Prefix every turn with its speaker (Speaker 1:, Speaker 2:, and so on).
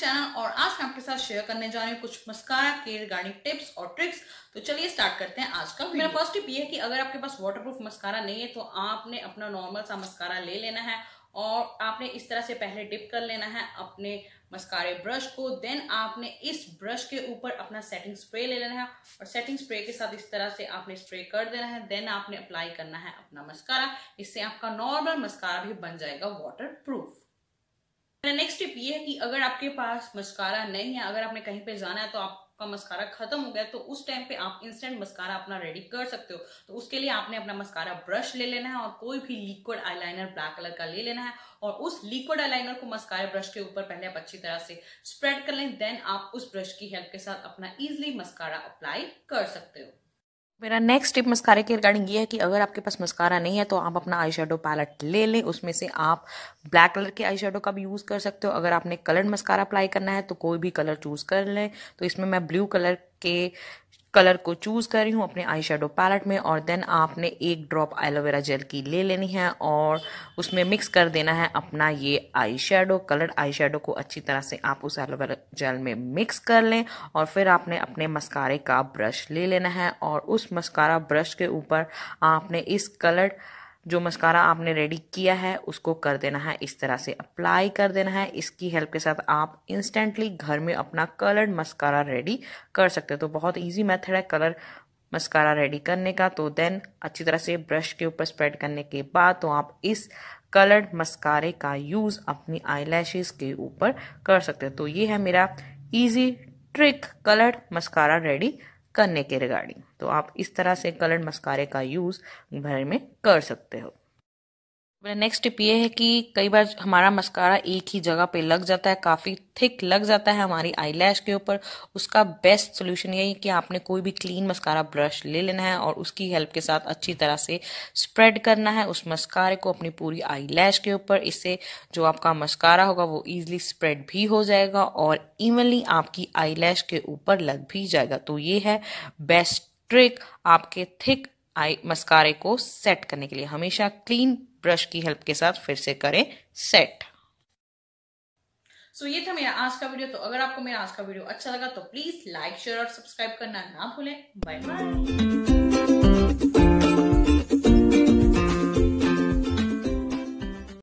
Speaker 1: channel और आज मैं आपके साथ शेयर करने जा रही हूँ कुछ मस्कारा के रिगार्डिंग टिप्स और ट्रिक्स तो चलिए स्टार्ट करते हैं आज का मेरा फर्स्ट टिप ये है कि अगर आपके पास वाटरप्रूफ मस्कारा नहीं है तो आपने अपना नॉर्मल सा मस्कारा ले लेना है और आपने इस तरह से पहले डिप कर लेना है अपने मस्कारे ब्रश को देन आपने इस ब्रश के ऊपर अपना सेटिंग स्प्रे ले लेना है और सेटिंग स्प्रे के साथ इस तरह से आपने स्प्रे कर देना है देन आपने अप्लाई करना है अपना मस्कारा इससे आपका नॉर्मल मस्कारा भी बन जाएगा वाटर प्रूफ ये है कि अगर आपके पास मस्कारा नहीं है अगर आपने कहीं पे जाना है तो आपका मस्कारा खत्म हो गया तो उस टाइम पे आप इंस्टेंट मस्कारा अपना रेडी कर सकते हो तो उसके लिए आपने अपना मस्कारा ब्रश ले लेना है और कोई भी लिक्विड आईलाइनर ब्लैक कलर का ले लेना है और उस लिक्विड आईलाइनर को मस्कारा ब्रश के ऊपर पहले आप अच्छी तरह से स्प्रेड कर लें देन आप उस ब्रश की हेल्प के साथ अपना इजिली मस्कारा अप्लाई कर सकते हो मेरा नेक्स्ट टिप मस्कारे के रिगार्डिंग ये है कि अगर आपके पास मस्कारा नहीं है तो आप अपना आई शेडो पैलेट ले लें उसमें से आप ब्लैक कलर के आई शेडो का भी यूज़ कर सकते हो अगर आपने कलर्ड मस्कारा अप्लाई करना है तो कोई भी कलर चूज़ कर लें तो इसमें मैं ब्लू कलर के कलर को चूज कर रही हूँ अपने आई शेडो पैलेट में और देन आपने एक ड्रॉप एलोवेरा जेल की ले लेनी है और उसमें मिक्स कर देना है अपना ये eye shadow coloured eye shadow को अच्छी तरह से आप उस एलोवेरा जेल में मिक्स कर लें और फिर आपने अपने मस्कारे का ब्रश ले लेना है और उस मस्कारा ब्रश के ऊपर आपने इस कलर्ड जो मस्कारा आपने रेडी किया है उसको कर देना है इस तरह से अप्लाई कर देना है इसकी हेल्प के साथ आप इंस्टेंटली घर में अपना कलर्ड मस्कारा रेडी कर सकते हो तो बहुत ईजी मेथड है कलर मस्कारा रेडी करने का तो देन अच्छी तरह से ब्रश के ऊपर स्प्रेड करने के बाद तो आप इस कलर्ड मस्कारे का यूज़ अपनी आई के ऊपर कर सकते हैं तो ये है मेरा easy trick coloured mascara ready करने के रिगार्डिंग तो आप इस तरह से कलर मस्कारे का यूज़ घर में कर सकते हो मेरा नेक्स्ट टिप ये है कि कई बार हमारा मस्कारा एक ही जगह पे लग जाता है काफ़ी थिक लग जाता है हमारी आई के ऊपर उसका बेस्ट सोल्यूशन यही है कि आपने कोई भी क्लीन मस्कारा ब्रश ले लेना है और उसकी हेल्प के साथ अच्छी तरह से स्प्रेड करना है उस मस्कारे को अपनी पूरी आई के ऊपर इससे जो आपका मस्कारा होगा वो ईजिली स्प्रेड भी हो जाएगा और इवनली आपकी आई के ऊपर लग भी जाएगा तो ये है बेस्ट ट्रिक आपके थिक आई मस्कारे को सेट करने के लिए हमेशा क्लीन ब्रश की हेल्प के साथ फिर से करें सेट सो so, ये था मेरा आज का वीडियो तो अगर आपको मेरा आज का वीडियो अच्छा लगा तो प्लीज लाइक शेयर और सब्सक्राइब करना ना भूलें बाय बाय